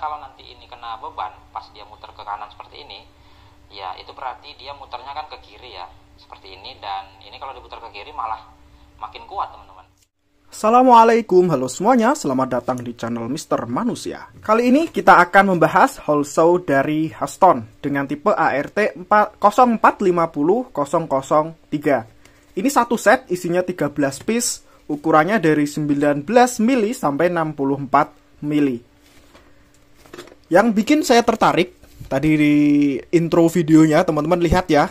kalau nanti ini kena beban pas dia muter ke kanan seperti ini ya itu berarti dia muternya kan ke kiri ya seperti ini dan ini kalau diputar ke kiri malah makin kuat teman-teman Assalamualaikum, halo semuanya, selamat datang di channel Mr. Manusia. Kali ini kita akan membahas whole show dari Haston dengan tipe ART 04500003. Ini satu set isinya 13 piece, ukurannya dari 19 mili sampai 64 mili. Yang bikin saya tertarik tadi di intro videonya teman-teman lihat ya.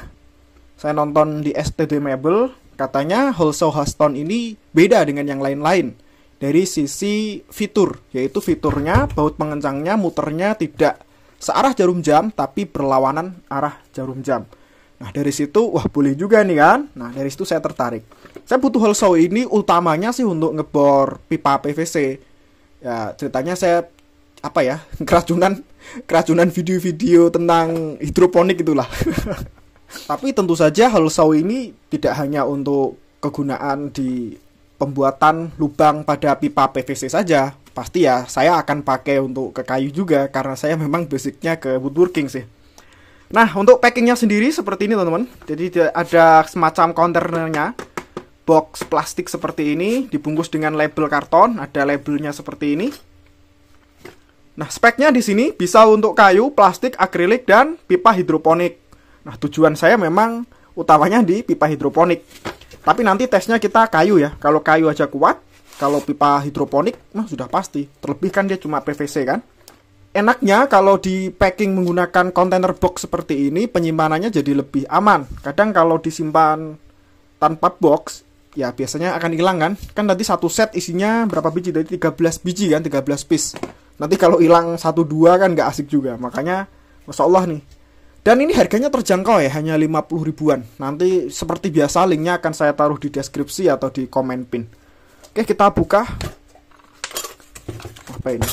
Saya nonton di STD Mabel katanya Holso Haston ini beda dengan yang lain-lain dari sisi fitur, yaitu fiturnya baut pengencangnya muternya tidak searah jarum jam tapi berlawanan arah jarum jam. Nah dari situ wah boleh juga nih kan. Nah dari situ saya tertarik. Saya butuh hole ini utamanya sih untuk ngebor pipa PVC. Ya ceritanya saya apa ya keracunan keracunan video-video tentang hidroponik itulah tapi tentu saja halusau ini tidak hanya untuk kegunaan di pembuatan lubang pada pipa PVC saja pasti ya saya akan pakai untuk ke kayu juga karena saya memang basicnya ke woodworking sih nah untuk packingnya sendiri seperti ini teman-teman jadi ada semacam kontainernya box plastik seperti ini dibungkus dengan label karton ada labelnya seperti ini Nah, speknya di sini bisa untuk kayu, plastik, akrilik, dan pipa hidroponik. Nah, tujuan saya memang utamanya di pipa hidroponik. Tapi nanti tesnya kita kayu ya. Kalau kayu aja kuat, kalau pipa hidroponik, nah sudah pasti. Terlebih kan dia cuma PVC kan. Enaknya kalau di packing menggunakan kontainer box seperti ini, penyimpanannya jadi lebih aman. Kadang kalau disimpan tanpa box, ya biasanya akan hilang kan. Kan nanti satu set isinya berapa biji? Dari 13 biji kan, 13 piece nanti kalau hilang satu dua kan nggak asik juga makanya masya Allah nih dan ini harganya terjangkau ya hanya 50 ribuan nanti seperti biasa linknya akan saya taruh di deskripsi atau di komen pin oke kita buka apa ini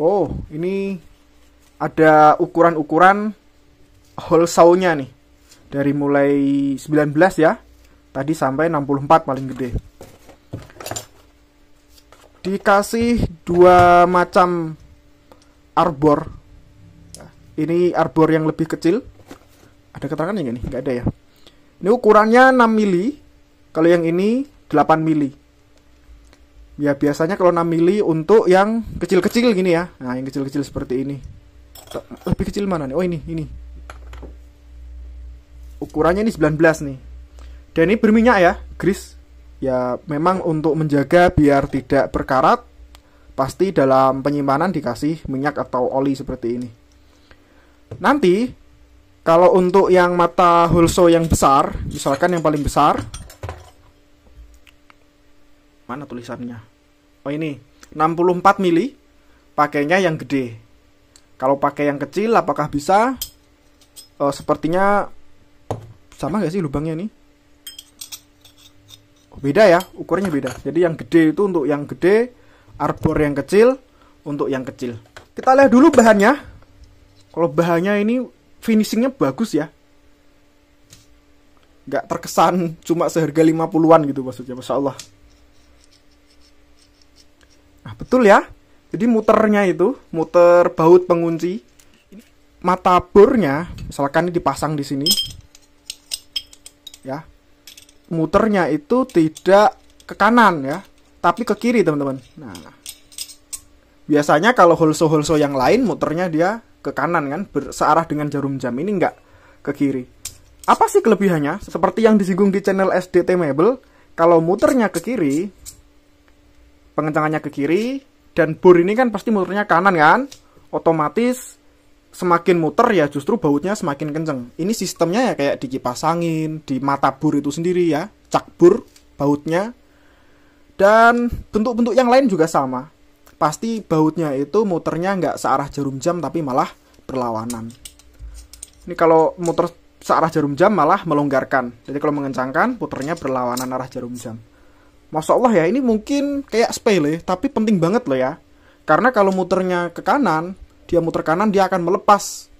oh ini ada ukuran-ukuran hole saw-nya nih dari mulai 19 ya tadi sampai 64 paling gede dikasih dua macam arbor ini arbor yang lebih kecil ada keterangannya nggak nih nggak ada ya ini ukurannya 6 mili kalau yang ini 8 mili ya biasanya kalau 6 mili untuk yang kecil-kecil gini ya nah yang kecil-kecil seperti ini lebih kecil mana nih oh ini ini ukurannya ini 19 nih dan ini berminyak ya grease ya memang untuk menjaga biar tidak berkarat pasti dalam penyimpanan dikasih minyak atau oli seperti ini. Nanti kalau untuk yang mata hulso yang besar, misalkan yang paling besar mana tulisannya? Oh ini 64 mili pakainya yang gede. Kalau pakai yang kecil apakah bisa? E, sepertinya sama gak sih lubangnya nih? beda ya ukurannya beda jadi yang gede itu untuk yang gede arbor yang kecil untuk yang kecil kita lihat dulu bahannya kalau bahannya ini finishingnya bagus ya nggak terkesan cuma seharga 50-an gitu maksudnya Masya Allah nah betul ya jadi muternya itu muter baut pengunci mata burnya misalkan ini dipasang di sini ya muternya itu tidak ke kanan ya, tapi ke kiri teman-teman. Nah, biasanya kalau holso-holso yang lain muternya dia ke kanan kan, searah dengan jarum jam ini nggak ke kiri. Apa sih kelebihannya? Seperti yang disinggung di channel SDT Mebel, kalau muternya ke kiri, pengencangannya ke kiri, dan bor ini kan pasti muternya kanan kan? Otomatis semakin muter ya justru bautnya semakin kenceng. Ini sistemnya ya kayak di angin, di mata bur itu sendiri ya, cakbur bautnya. Dan bentuk-bentuk yang lain juga sama. Pasti bautnya itu muternya nggak searah jarum jam tapi malah berlawanan. Ini kalau muter searah jarum jam malah melonggarkan. Jadi kalau mengencangkan puternya berlawanan arah jarum jam. Masya Allah ya ini mungkin kayak sepele tapi penting banget loh ya. Karena kalau muternya ke kanan dia muter kanan dia akan melepas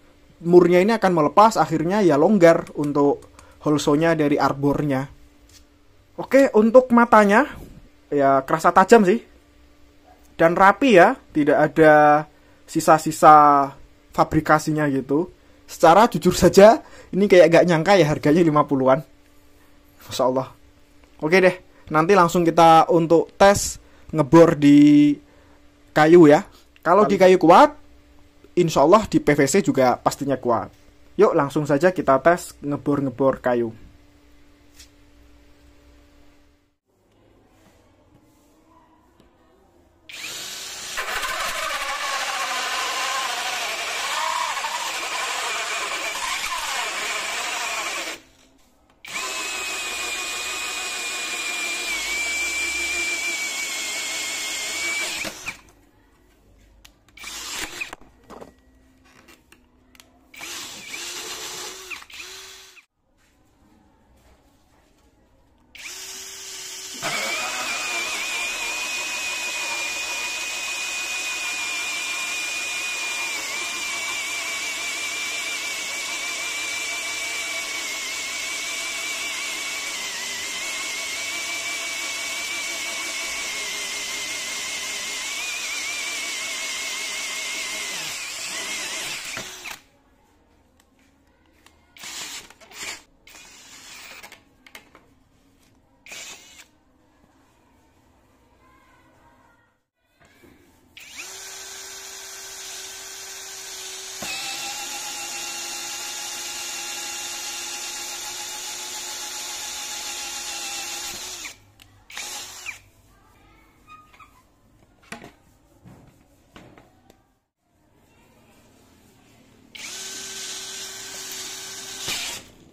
murnya ini akan melepas akhirnya ya longgar untuk holsonya dari arbornya oke untuk matanya ya kerasa tajam sih dan rapi ya tidak ada sisa-sisa fabrikasinya gitu secara jujur saja ini kayak gak nyangka ya harganya 50-an Masya Allah Oke deh nanti langsung kita untuk tes ngebor di kayu ya kalau di kayu kuat Insya Allah di PVC juga pastinya kuat. Yuk langsung saja kita tes ngebor-ngebor kayu.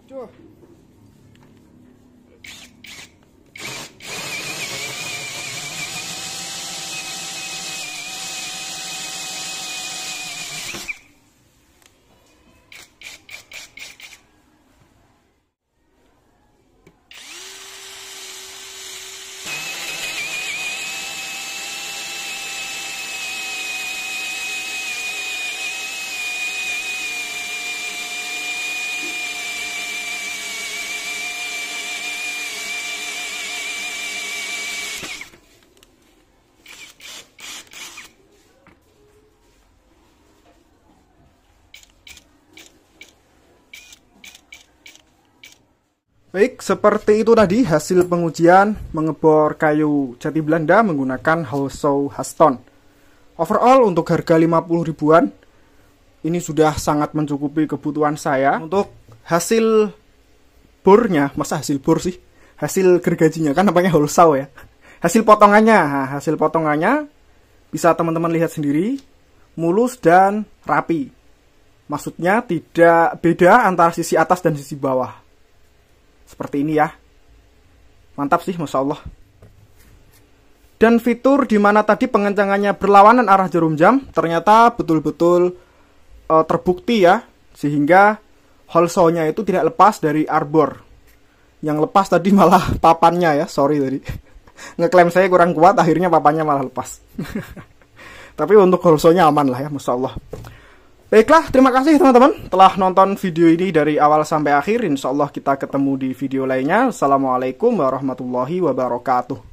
그렇 Baik, seperti itu tadi hasil pengujian mengebor kayu jati Belanda menggunakan Hoso Haston. Overall untuk harga 50 ribuan, ini sudah sangat mencukupi kebutuhan saya. Untuk hasil burnya masa hasil bur sih? Hasil gergajinya, kan namanya Holsau ya. Hasil potongannya, nah, hasil potongannya bisa teman-teman lihat sendiri, mulus dan rapi. Maksudnya tidak beda antara sisi atas dan sisi bawah seperti ini ya mantap sih masya Allah dan fitur di mana tadi pengencangannya berlawanan arah jarum jam ternyata betul-betul e, terbukti ya sehingga holsonya itu tidak lepas dari arbor yang lepas tadi malah papannya ya sorry tadi ngeklaim saya kurang kuat akhirnya papannya malah lepas tapi untuk holsonya aman lah ya masya Allah Baiklah, terima kasih teman-teman telah nonton video ini dari awal sampai akhir. Insya Allah kita ketemu di video lainnya. Assalamualaikum warahmatullahi wabarakatuh.